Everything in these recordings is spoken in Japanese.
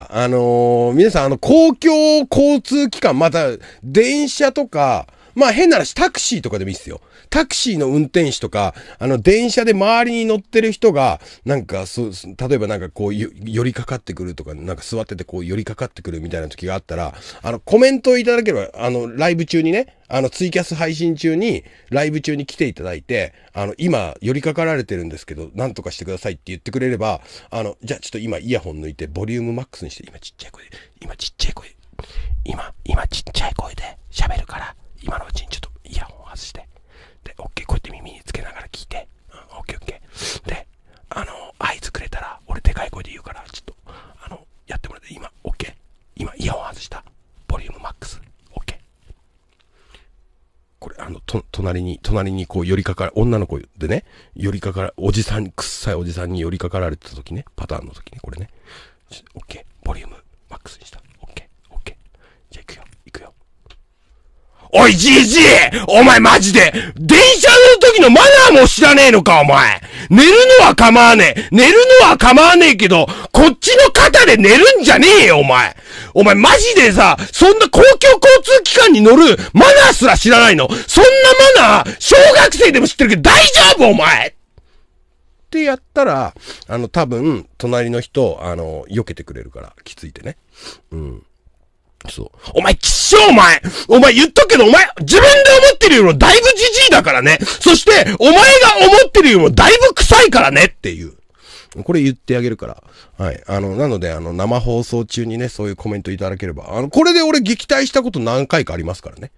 あのー、皆さん、あの、公共交通機関、また、電車とか、まあ変な話、タクシーとかでもいいっすよ。タクシーの運転手とか、あの、電車で周りに乗ってる人が、なんか、そう、例えばなんかこう、寄りかかってくるとか、なんか座っててこう、寄りかかってくるみたいな時があったら、あの、コメントをいただければ、あの、ライブ中にね、あの、ツイキャス配信中に、ライブ中に来ていただいて、あの、今、寄りかかられてるんですけど、なんとかしてくださいって言ってくれれば、あの、じゃあちょっと今、イヤホン抜いて、ボリュームマックスにして、今ちっちゃい声で、今ちっちゃい声で、今、今ちっちゃい声で喋るから、今のうちにちょっとイヤホン外して。o オッケーこうやって耳につけながら聞いて、うん、オッケーオッケー。で、あの、合図くれたら、俺でかい声で言うから、ちょっと、あの、やってもらって、今、オッケー。今、イヤホン外した。ボリュームマックス。オッケー。これ、あの、と、隣に、隣にこう、寄りかかる、女の子でね、寄りかかる、おじさん、くっさいおじさんに寄りかかられてた時ね、パターンの時ね、これね。オッケー。ボリュームマックスにした。おい、じいじいお前マジで電車乗る時のマナーも知らねえのか、お前寝るのは構わねえ寝るのは構わねえけど、こっちの肩で寝るんじゃねえよ、お前お前マジでさ、そんな公共交通機関に乗るマナーすら知らないのそんなマナー、小学生でも知ってるけど大丈夫、お前ってやったら、あの、多分、隣の人、あの、避けてくれるから、気ついてね。うん。そう。お前、きっしょお前お前言っとくけど、お前、自分で思ってるよりもだいぶじじいだからねそして、お前が思ってるよりもだいぶ臭いからねっていう。これ言ってあげるから。はい。あの、なので、あの、生放送中にね、そういうコメントいただければ。あの、これで俺撃退したこと何回かありますからね。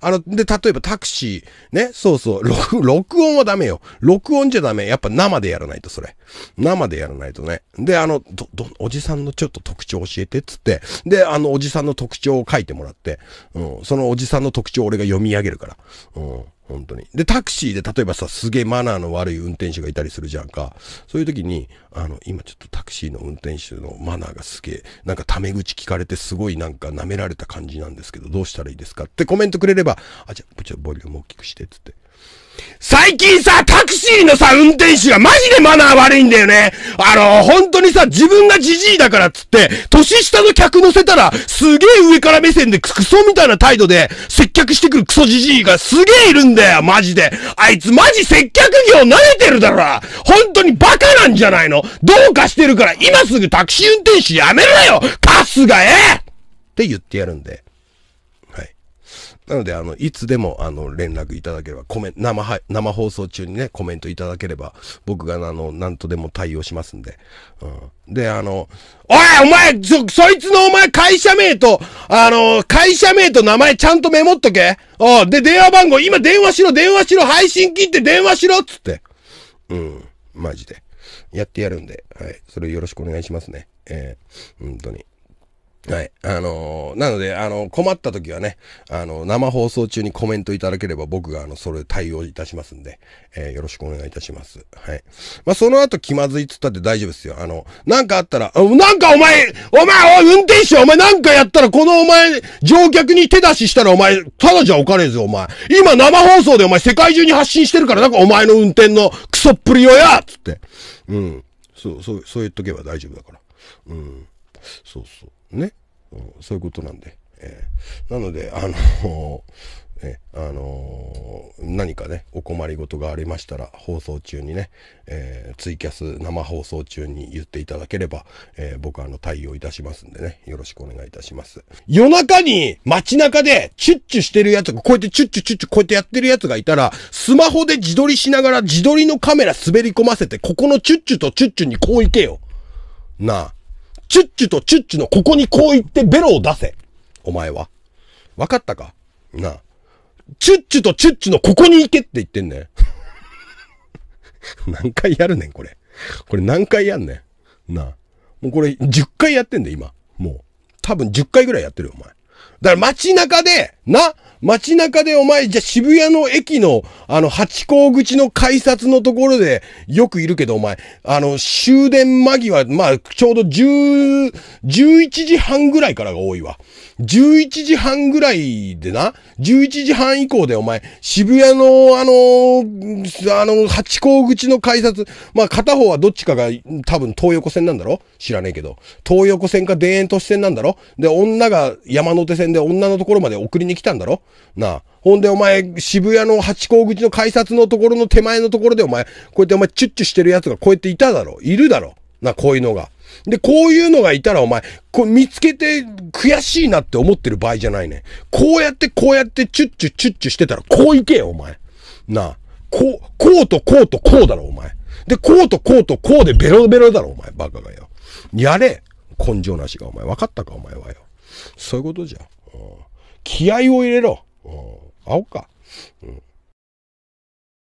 あの、で、例えばタクシー、ね、そうそう、録、録音はダメよ。録音じゃダメ。やっぱ生でやらないと、それ。生でやらないとね。で、あの、ど、ど、おじさんのちょっと特徴教えて、つって。で、あの、おじさんの特徴を書いてもらって、うん、そのおじさんの特徴を俺が読み上げるから。うん。本当に。で、タクシーで例えばさ、すげえマナーの悪い運転手がいたりするじゃんか。そういう時に、あの、今ちょっとタクシーの運転手のマナーがすげえ、なんかタメ口聞かれてすごいなんか舐められた感じなんですけど、どうしたらいいですかってコメントくれれば、あ、じゃあ、ちょっとボリューム大きくして、つって。最近さ、タクシーのさ、運転手がマジでマナー悪いんだよね。あの、本当にさ、自分がじじいだからっつって、年下の客乗せたら、すげえ上から目線でクソみたいな態度で、接客してくるクソじじいがすげえいるんだよ、マジで。あいつマジ接客業慣れてるだろ。本当にバカなんじゃないのどうかしてるから、今すぐタクシー運転手やめろよカスガエって言ってやるんで。なので、あの、いつでも、あの、連絡いただければ、コメント、生、生放送中にね、コメントいただければ、僕が、あの、何とでも対応しますんで。うん。で、あの、おいお前そ、そいつのお前、会社名と、あの、会社名と名前ちゃんとメモっとけ。おで、電話番号、今電話しろ、電話しろ、配信切って電話しろっつって。うん、マジで。やってやるんで、はい。それよろしくお願いしますね。えー、本当に。はい。あのー、なので、あのー、困った時はね、あのー、生放送中にコメントいただければ僕が、あの、それ対応いたしますんで、えよろしくお願いいたします。はい。まあ、その後気まずいっつったって大丈夫ですよ。あの、なんかあったら、あなんかお前、お前、お運転手、お前なんかやったら、このお前、乗客に手出ししたらお前、ただじゃおかねえぞ、お前。今生放送でお前世界中に発信してるから、なんかお前の運転のクソっぷりよやつって。うん。そう、そう、そう言っとけば大丈夫だから。うん。そうそう。ね、うん、そういうことなんで、えー、なのであのええ、あのー、何かね、お困りごとがありましたら、放送中にね、えー、ツイキャス生放送中に言っていただければ、えー、僕はあの、対応いたしますんでね、よろしくお願いいたします。夜中に街中でチュッチュしてるやつが、こうやってチュッチュチュッチュこうやってやってるやつがいたら、スマホで自撮りしながら自撮りのカメラ滑り込ませて、ここのチュッチュとチュッチュにこう行けよ。なあ。チュッチュとチュッチュのここにこう言ってベロを出せ。お前は。わかったかなあ。チュッチュとチュッチュのここに行けって言ってんね 何回やるねん、これ。これ何回やんねん。なあ。もうこれ10回やってんだ、今。もう。多分10回ぐらいやってるよ、お前。だから街中で、な、街中でお前、じゃ渋谷の駅の、あの、八甲口の改札のところで、よくいるけど、お前、あの、終電間際、まあ、ちょうど十、十一時半ぐらいからが多いわ。11時半ぐらいでな、11時半以降でお前、渋谷の、あの、あの、八甲口の改札、まあ、片方はどっちかが、多分、東横線なんだろ知らねえけど。東横線か田園都市線なんだろで、女が山手線連で女のところまで送りに来たんだろなあ。ほんでお前、渋谷の八甲口の改札のところの手前のところでお前、こうやってお前チュッチュしてる奴がこうやっていただろいるだろな、こういうのが。で、こういうのがいたらお前、これ見つけて悔しいなって思ってる場合じゃないね。こうやってこうやってチュッチュチュッチュしてたら、こういけよ、お前。なあ。こう、こうとこうとこうだろ、お前。で、こうとこうとこうでベロベロだろ、お前。バカがよ。やれ。根性なしが、お前。分かったか、お前はよ。そういうことじゃん。気合を入れろ。会おうか。うん